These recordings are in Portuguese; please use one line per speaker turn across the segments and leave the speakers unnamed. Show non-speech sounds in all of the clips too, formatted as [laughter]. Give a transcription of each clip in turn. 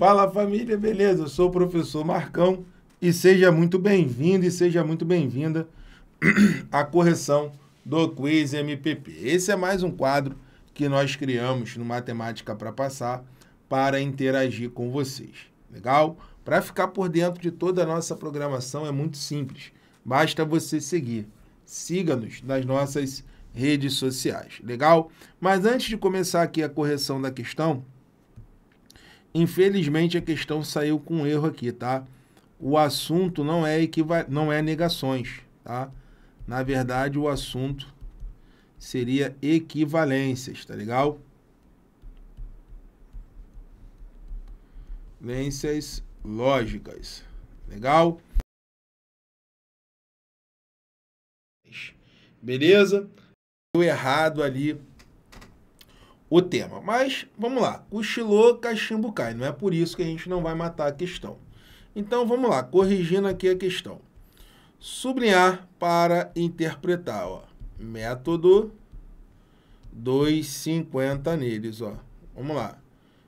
Fala família, beleza? Eu sou o professor Marcão e seja muito bem-vindo e seja muito bem-vinda [clears throat] à correção do Quiz MPP. Esse é mais um quadro que nós criamos no Matemática para Passar para interagir com vocês. Legal? Para ficar por dentro de toda a nossa programação é muito simples. Basta você seguir. Siga-nos nas nossas redes sociais. Legal? Mas antes de começar aqui a correção da questão, Infelizmente a questão saiu com um erro aqui, tá? O assunto não é equival... não é negações, tá? Na verdade, o assunto seria equivalências, tá legal? Equivalências lógicas. Legal? Beleza? Deu errado ali o tema. Mas vamos lá, cochilou, cachimbo cai. Não é por isso que a gente não vai matar a questão. Então vamos lá, corrigindo aqui a questão. Sublinhar para interpretar, ó. Método 250 neles, ó. Vamos lá.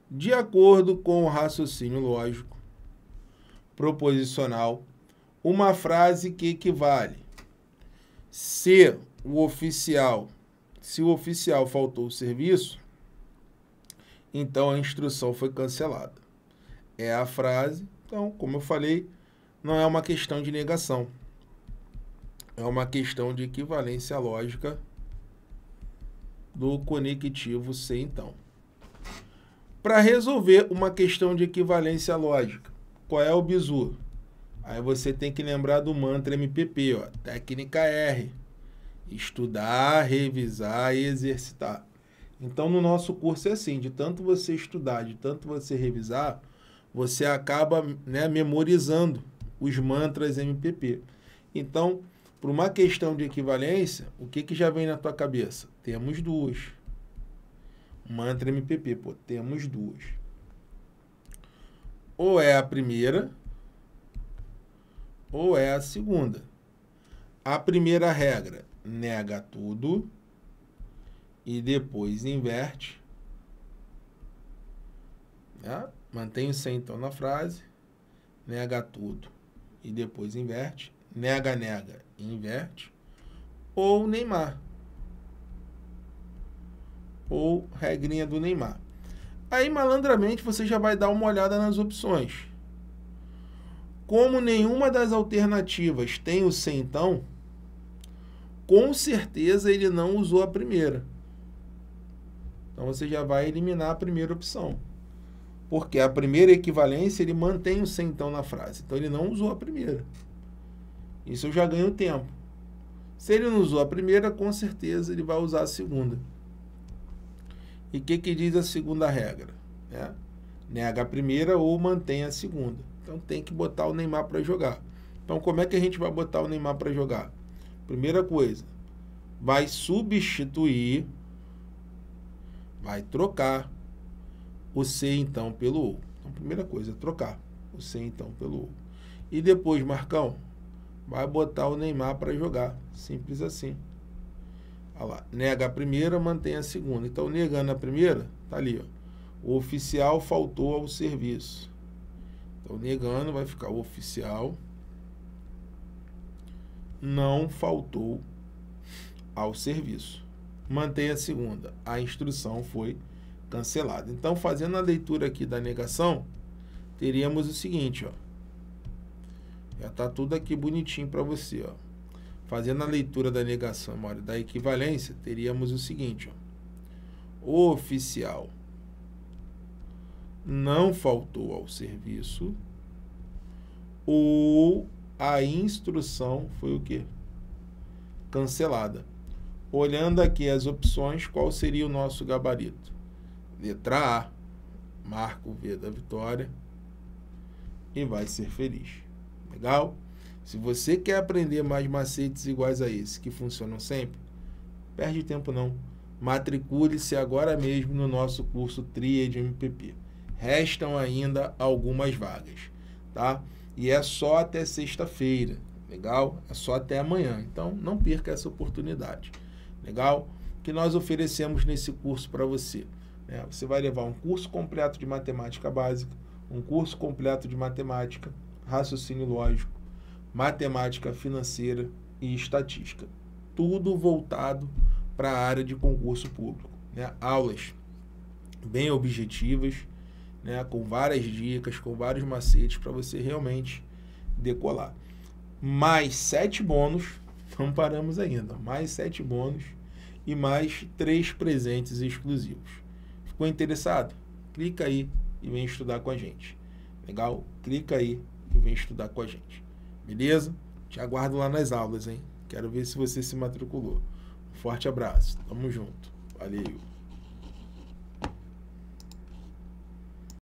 De acordo com o raciocínio lógico proposicional, uma frase que equivale se o oficial, se o oficial faltou o serviço, então a instrução foi cancelada. É a frase. Então, como eu falei, não é uma questão de negação. É uma questão de equivalência lógica do conectivo C, então. Para resolver uma questão de equivalência lógica, qual é o bizu? Aí você tem que lembrar do mantra MPP, ó, técnica R. Estudar, revisar e exercitar. Então, no nosso curso é assim, de tanto você estudar, de tanto você revisar, você acaba né, memorizando os mantras MPP. Então, por uma questão de equivalência, o que, que já vem na tua cabeça? Temos duas. Mantra MPP, pô, temos duas. Ou é a primeira, ou é a segunda. A primeira regra, nega tudo e depois inverte. Né? Mantém o sem então na frase, nega tudo e depois inverte, nega, nega e inverte. Ou Neymar. Ou regrinha do Neymar. Aí malandramente você já vai dar uma olhada nas opções. Como nenhuma das alternativas tem o sem então, com certeza ele não usou a primeira. Então você já vai eliminar a primeira opção. Porque a primeira equivalência ele mantém o sentão na frase. Então ele não usou a primeira. Isso eu já ganho tempo. Se ele não usou a primeira, com certeza ele vai usar a segunda. E o que, que diz a segunda regra? É, nega a primeira ou mantém a segunda. Então tem que botar o Neymar para jogar. Então como é que a gente vai botar o Neymar para jogar? Primeira coisa, vai substituir vai trocar o C então pelo O. Então, primeira coisa, é trocar o C então pelo O. E depois, Marcão, vai botar o Neymar para jogar. Simples assim. Olha lá, nega a primeira, mantém a segunda. Então, negando a primeira, tá ali, ó. O oficial faltou ao serviço. Então, negando vai ficar o oficial não faltou ao serviço mantém a segunda. A instrução foi cancelada. Então, fazendo a leitura aqui da negação, teríamos o seguinte, ó. Já tá tudo aqui bonitinho para você, ó. Fazendo a leitura da negação, olha, da equivalência, teríamos o seguinte, ó. O oficial não faltou ao serviço ou a instrução foi o quê? Cancelada. Olhando aqui as opções, qual seria o nosso gabarito? Letra A, marco V da vitória e vai ser feliz. Legal? Se você quer aprender mais macetes iguais a esse, que funcionam sempre, perde tempo não. Matricule-se agora mesmo no nosso curso Triade MPP. Restam ainda algumas vagas, tá? E é só até sexta-feira, legal? É só até amanhã. Então, não perca essa oportunidade legal? Que nós oferecemos nesse curso para você. Né? Você vai levar um curso completo de matemática básica, um curso completo de matemática, raciocínio lógico, matemática financeira e estatística. Tudo voltado para a área de concurso público. Né? Aulas bem objetivas, né? com várias dicas, com vários macetes para você realmente decolar. Mais sete bônus não paramos ainda. Mais sete bônus e mais três presentes exclusivos. Ficou interessado? Clica aí e vem estudar com a gente. Legal? Clica aí e vem estudar com a gente. Beleza? Te aguardo lá nas aulas, hein? Quero ver se você se matriculou. Um forte abraço. Tamo junto. Valeu.